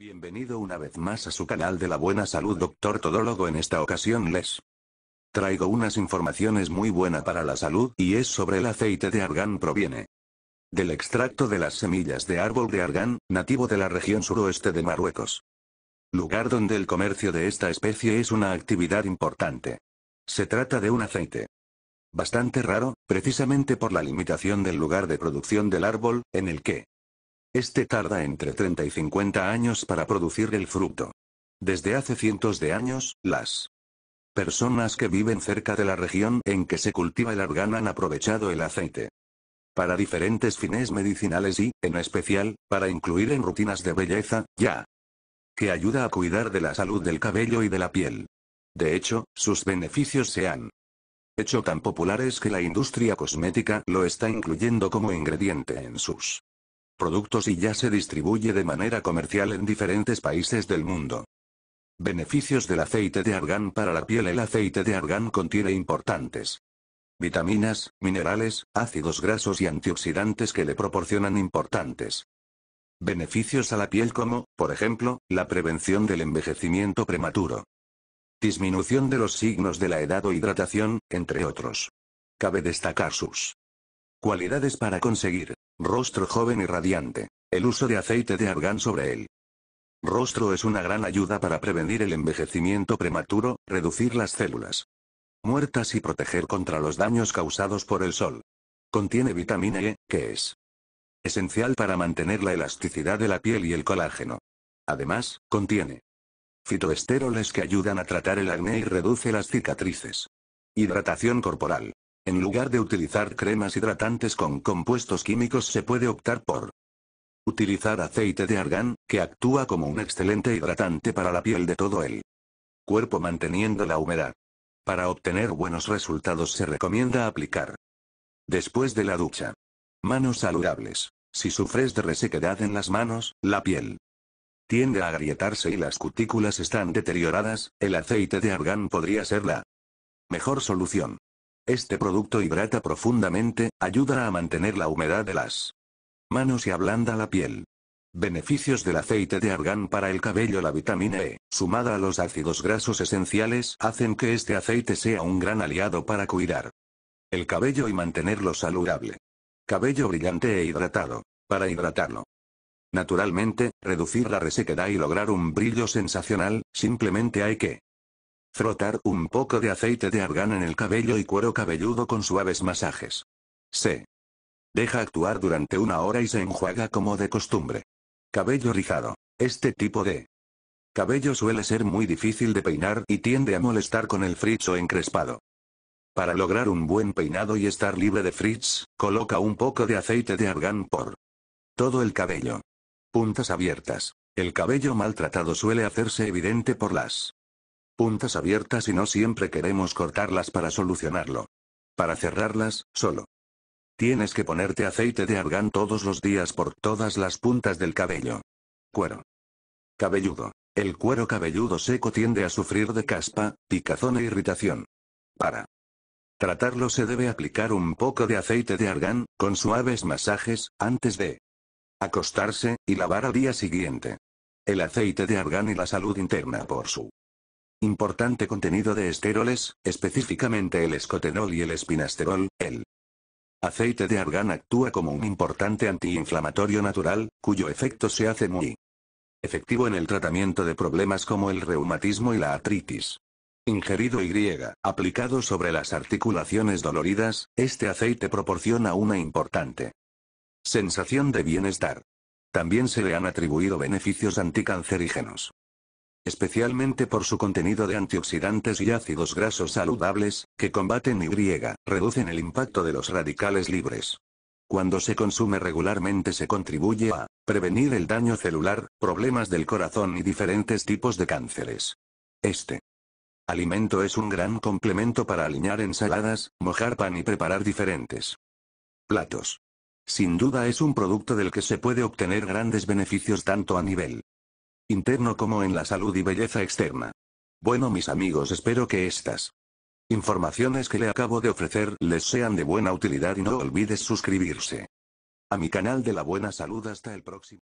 Bienvenido una vez más a su canal de la buena salud doctor todólogo en esta ocasión les traigo unas informaciones muy buenas para la salud y es sobre el aceite de argán proviene del extracto de las semillas de árbol de argán, nativo de la región suroeste de Marruecos. Lugar donde el comercio de esta especie es una actividad importante. Se trata de un aceite bastante raro, precisamente por la limitación del lugar de producción del árbol, en el que este tarda entre 30 y 50 años para producir el fruto. Desde hace cientos de años, las personas que viven cerca de la región en que se cultiva el argán han aprovechado el aceite para diferentes fines medicinales y, en especial, para incluir en rutinas de belleza, ya que ayuda a cuidar de la salud del cabello y de la piel. De hecho, sus beneficios se han hecho tan populares que la industria cosmética lo está incluyendo como ingrediente en sus productos y ya se distribuye de manera comercial en diferentes países del mundo. Beneficios del aceite de argán para la piel El aceite de argán contiene importantes vitaminas, minerales, ácidos grasos y antioxidantes que le proporcionan importantes beneficios a la piel como, por ejemplo, la prevención del envejecimiento prematuro, disminución de los signos de la edad o hidratación, entre otros. Cabe destacar sus cualidades para conseguir Rostro joven y radiante. El uso de aceite de argán sobre él. Rostro es una gran ayuda para prevenir el envejecimiento prematuro, reducir las células muertas y proteger contra los daños causados por el sol. Contiene vitamina E, que es esencial para mantener la elasticidad de la piel y el colágeno. Además, contiene fitoesteroles que ayudan a tratar el acné y reduce las cicatrices. Hidratación corporal. En lugar de utilizar cremas hidratantes con compuestos químicos se puede optar por utilizar aceite de argán, que actúa como un excelente hidratante para la piel de todo el cuerpo manteniendo la humedad. Para obtener buenos resultados se recomienda aplicar después de la ducha. Manos saludables. Si sufres de resequedad en las manos, la piel tiende a agrietarse y las cutículas están deterioradas, el aceite de argán podría ser la mejor solución. Este producto hidrata profundamente, ayuda a mantener la humedad de las manos y ablanda la piel. Beneficios del aceite de argán para el cabello La vitamina E, sumada a los ácidos grasos esenciales, hacen que este aceite sea un gran aliado para cuidar el cabello y mantenerlo saludable. Cabello brillante e hidratado. Para hidratarlo. Naturalmente, reducir la resequedad y lograr un brillo sensacional, simplemente hay que Frotar un poco de aceite de argán en el cabello y cuero cabelludo con suaves masajes. C. deja actuar durante una hora y se enjuaga como de costumbre. Cabello rizado. Este tipo de cabello suele ser muy difícil de peinar y tiende a molestar con el o encrespado. Para lograr un buen peinado y estar libre de fritz, coloca un poco de aceite de argán por todo el cabello. Puntas abiertas. El cabello maltratado suele hacerse evidente por las Puntas abiertas y no siempre queremos cortarlas para solucionarlo. Para cerrarlas, solo. Tienes que ponerte aceite de argán todos los días por todas las puntas del cabello. Cuero. Cabelludo. El cuero cabelludo seco tiende a sufrir de caspa, picazón e irritación. Para tratarlo se debe aplicar un poco de aceite de argán, con suaves masajes, antes de acostarse, y lavar al día siguiente. El aceite de argán y la salud interna por su importante contenido de esteroles, específicamente el escotenol y el espinasterol, el aceite de argán actúa como un importante antiinflamatorio natural, cuyo efecto se hace muy efectivo en el tratamiento de problemas como el reumatismo y la artritis. Ingerido y aplicado sobre las articulaciones doloridas, este aceite proporciona una importante sensación de bienestar. También se le han atribuido beneficios anticancerígenos especialmente por su contenido de antioxidantes y ácidos grasos saludables, que combaten y reducen el impacto de los radicales libres. Cuando se consume regularmente se contribuye a prevenir el daño celular, problemas del corazón y diferentes tipos de cánceres. Este alimento es un gran complemento para aliñar ensaladas, mojar pan y preparar diferentes platos. Sin duda es un producto del que se puede obtener grandes beneficios tanto a nivel interno como en la salud y belleza externa. Bueno mis amigos espero que estas informaciones que le acabo de ofrecer les sean de buena utilidad y no olvides suscribirse a mi canal de la buena salud hasta el próximo.